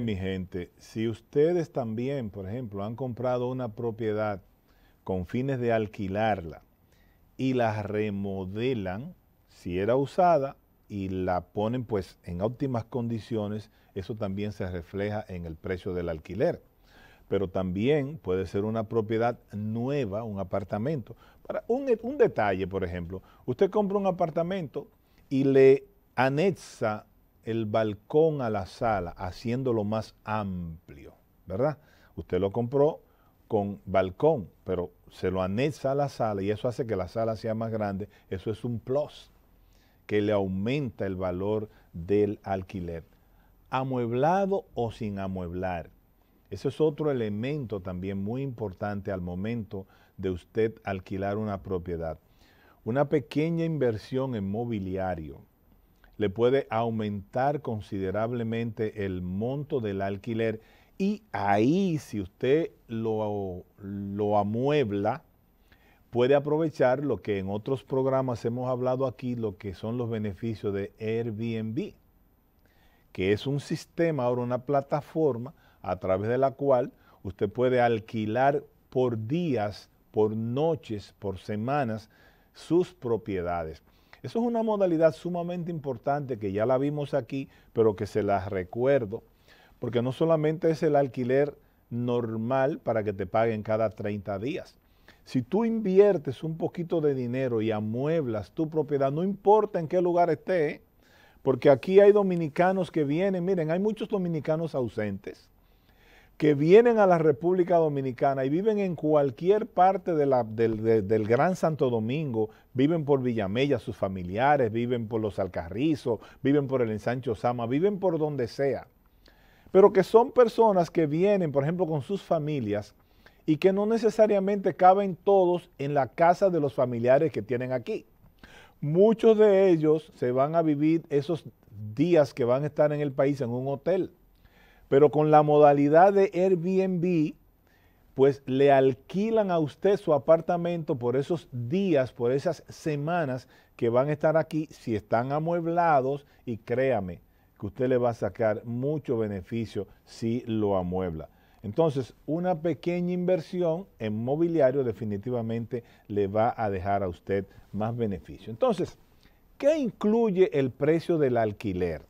mi gente, si ustedes también, por ejemplo, han comprado una propiedad con fines de alquilarla y la remodelan, si era usada, y la ponen pues en óptimas condiciones, eso también se refleja en el precio del alquiler. Pero también puede ser una propiedad nueva, un apartamento. Para un detalle, por ejemplo, usted compra un apartamento y le anexa el balcón a la sala, haciéndolo más amplio, ¿verdad? Usted lo compró con balcón, pero se lo anexa a la sala y eso hace que la sala sea más grande. Eso es un plus que le aumenta el valor del alquiler. Amueblado o sin amueblar. Ese es otro elemento también muy importante al momento de usted alquilar una propiedad. Una pequeña inversión en mobiliario, le puede aumentar considerablemente el monto del alquiler y ahí si usted lo, lo amuebla, puede aprovechar lo que en otros programas hemos hablado aquí, lo que son los beneficios de Airbnb, que es un sistema, ahora una plataforma a través de la cual usted puede alquilar por días, por noches, por semanas sus propiedades. Eso es una modalidad sumamente importante que ya la vimos aquí, pero que se las recuerdo, porque no solamente es el alquiler normal para que te paguen cada 30 días. Si tú inviertes un poquito de dinero y amueblas tu propiedad, no importa en qué lugar esté, porque aquí hay dominicanos que vienen, miren, hay muchos dominicanos ausentes que vienen a la República Dominicana y viven en cualquier parte del, del, Gran Santo Domingo, viven por Villamella, sus familiares, viven por los Alcarrizos, viven por el Ensancho Sama, viven por donde sea, pero que son personas que vienen, por ejemplo, con sus familias y que no necesariamente caben todos en la casa de los familiares que tienen aquí. Muchos de ellos se van a vivir esos días que van a estar en el país en un hotel pero con la modalidad de Airbnb, pues le alquilan a usted su apartamento por esos días, por esas semanas que van a estar aquí, si están amueblados, y créame que usted le va a sacar mucho beneficio si lo amuebla. Entonces, una pequeña inversión en mobiliario definitivamente le va a dejar a usted más beneficio. Entonces, ¿qué incluye el precio del alquiler?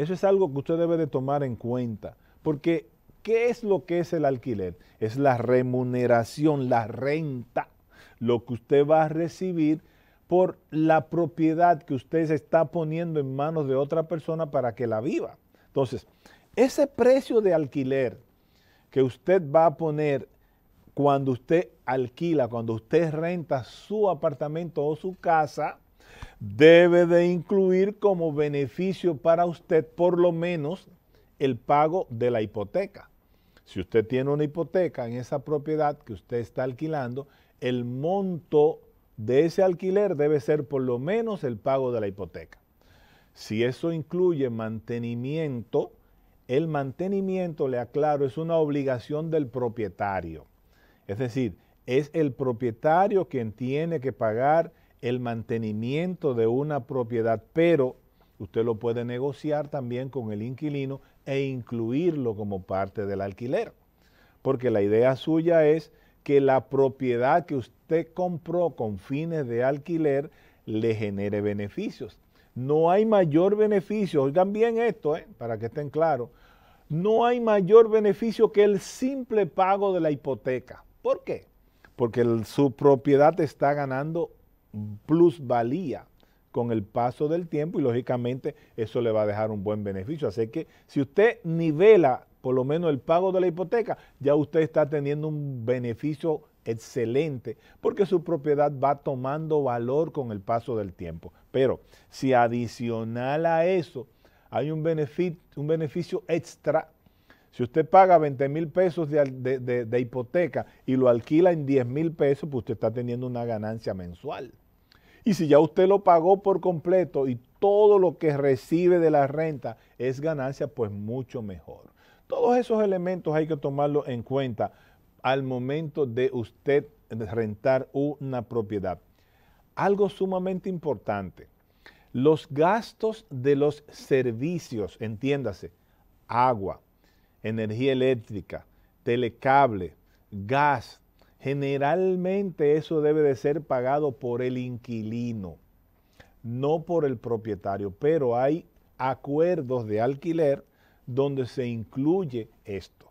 Eso es algo que usted debe de tomar en cuenta, porque ¿qué es lo que es el alquiler? Es la remuneración, la renta, lo que usted va a recibir por la propiedad que usted se está poniendo en manos de otra persona para que la viva. Entonces, ese precio de alquiler que usted va a poner cuando usted alquila, cuando usted renta su apartamento o su casa, debe de incluir como beneficio para usted por lo menos el pago de la hipoteca. Si usted tiene una hipoteca en esa propiedad que usted está alquilando, el monto de ese alquiler debe ser por lo menos el pago de la hipoteca. Si eso incluye mantenimiento, el mantenimiento, le aclaro, es una obligación del propietario. Es decir, es el propietario quien tiene que pagar el mantenimiento de una propiedad, pero usted lo puede negociar también con el inquilino e incluirlo como parte del alquiler. Porque la idea suya es que la propiedad que usted compró con fines de alquiler le genere beneficios. No hay mayor beneficio, oigan bien esto, eh, para que estén claros, no hay mayor beneficio que el simple pago de la hipoteca. ¿Por qué? Porque su propiedad está ganando plusvalía con el paso del tiempo y lógicamente eso le va a dejar un buen beneficio. Así que si usted nivela por lo menos el pago de la hipoteca, ya usted está teniendo un beneficio excelente porque su propiedad va tomando valor con el paso del tiempo. Pero si adicional a eso hay un beneficio, un beneficio extra, si usted paga 20 mil pesos de, de hipoteca y lo alquila en 10 mil pesos, pues usted está teniendo una ganancia mensual. Y si ya usted lo pagó por completo y todo lo que recibe de la renta es ganancia, pues mucho mejor. Todos esos elementos hay que tomarlos en cuenta al momento de usted rentar una propiedad. Algo sumamente importante, los gastos de los servicios, entiéndase, agua, energía eléctrica, telecable, gas, Generalmente eso debe de ser pagado por el inquilino, no por el propietario, pero hay acuerdos de alquiler donde se incluye esto.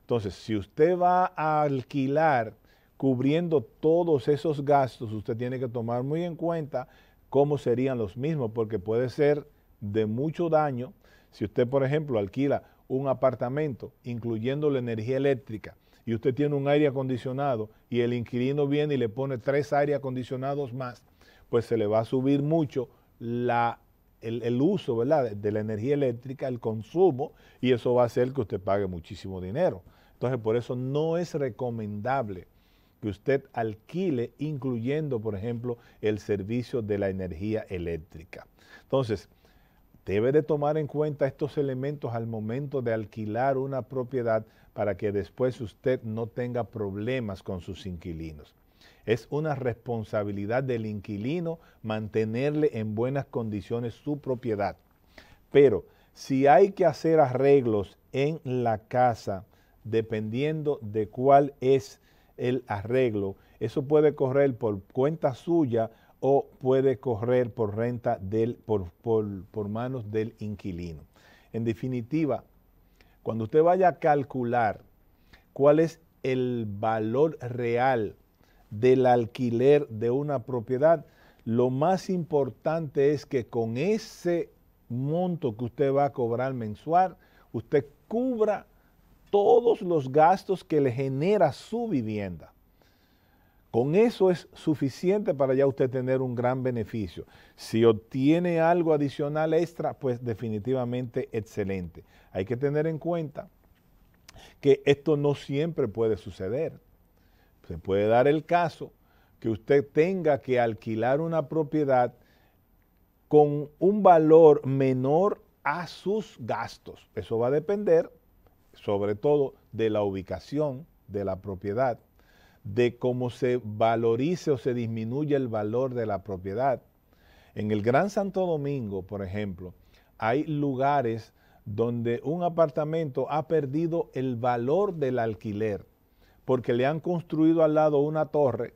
Entonces, si usted va a alquilar cubriendo todos esos gastos, usted tiene que tomar muy en cuenta cómo serían los mismos, porque puede ser de mucho daño si usted, por ejemplo, alquila un apartamento, incluyendo la energía eléctrica, y usted tiene un aire acondicionado y el inquilino viene y le pone tres aire acondicionados más, pues se le va a subir mucho la, el, uso ¿verdad? de la energía eléctrica, el consumo, y eso va a hacer que usted pague muchísimo dinero. Entonces, por eso no es recomendable que usted alquile, incluyendo, por ejemplo, el servicio de la energía eléctrica. Entonces, debe de tomar en cuenta estos elementos al momento de alquilar una propiedad para que después usted no tenga problemas con sus inquilinos. Es una responsabilidad del inquilino mantenerle en buenas condiciones su propiedad. Pero si hay que hacer arreglos en la casa, dependiendo de cuál es el arreglo, eso puede correr por cuenta suya o puede correr por renta del, por, por manos del inquilino. En definitiva, cuando usted vaya a calcular cuál es el valor real del alquiler de una propiedad, lo más importante es que con ese monto que usted va a cobrar mensual, usted cubra todos los gastos que le genera su vivienda. Con eso es suficiente para ya usted tener un gran beneficio. Si obtiene algo adicional extra, pues definitivamente excelente. Hay que tener en cuenta que esto no siempre puede suceder. Se puede dar el caso que usted tenga que alquilar una propiedad con un valor menor a sus gastos. Eso va a depender sobre todo de la ubicación de la propiedad de cómo se valorice o se disminuye el valor de la propiedad. En el Gran Santo Domingo, por ejemplo, hay lugares donde un apartamento ha perdido el valor del alquiler, porque le han construido al lado una torre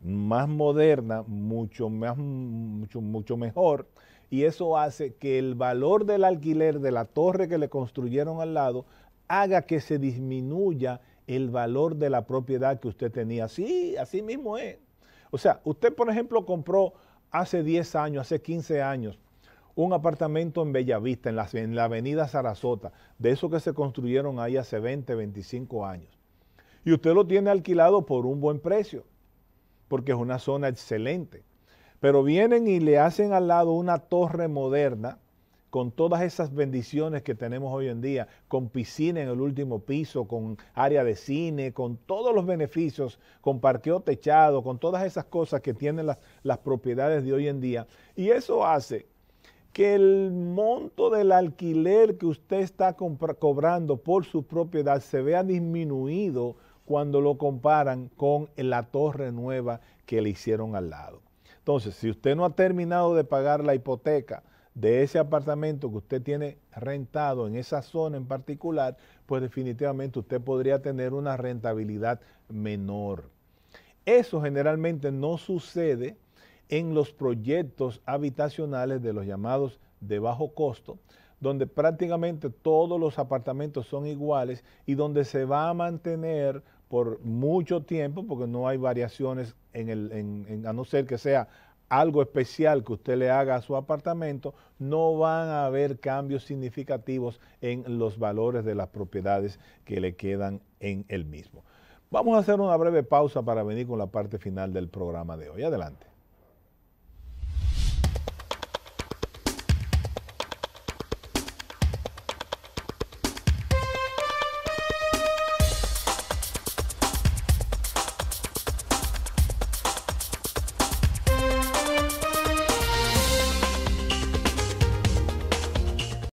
más moderna, mucho, más, mucho, mucho mejor, y eso hace que el valor del alquiler de la torre que le construyeron al lado haga que se disminuya el valor de la propiedad que usted tenía. Sí, así mismo es. O sea, usted, por ejemplo, compró hace 10 años, hace 15 años, un apartamento en Bellavista, en la, en la avenida Sarasota, de esos que se construyeron ahí hace 20, 25 años. Y usted lo tiene alquilado por un buen precio, porque es una zona excelente. Pero vienen y le hacen al lado una torre moderna, con todas esas bendiciones que tenemos hoy en día, con piscina en el último piso, con área de cine, con todos los beneficios, con parqueo techado, con todas esas cosas que tienen las, propiedades de hoy en día. Y eso hace que el monto del alquiler que usted está cobrando por su propiedad se vea disminuido cuando lo comparan con la torre nueva que le hicieron al lado. Entonces, si usted no ha terminado de pagar la hipoteca, de ese apartamento que usted tiene rentado en esa zona en particular, pues definitivamente usted podría tener una rentabilidad menor. Eso generalmente no sucede en los proyectos habitacionales de los llamados de bajo costo, donde prácticamente todos los apartamentos son iguales y donde se va a mantener por mucho tiempo, porque no hay variaciones, en el, a no ser que sea algo especial que usted le haga a su apartamento, no van a haber cambios significativos en los valores de las propiedades que le quedan en el mismo. Vamos a hacer una breve pausa para venir con la parte final del programa de hoy. Adelante.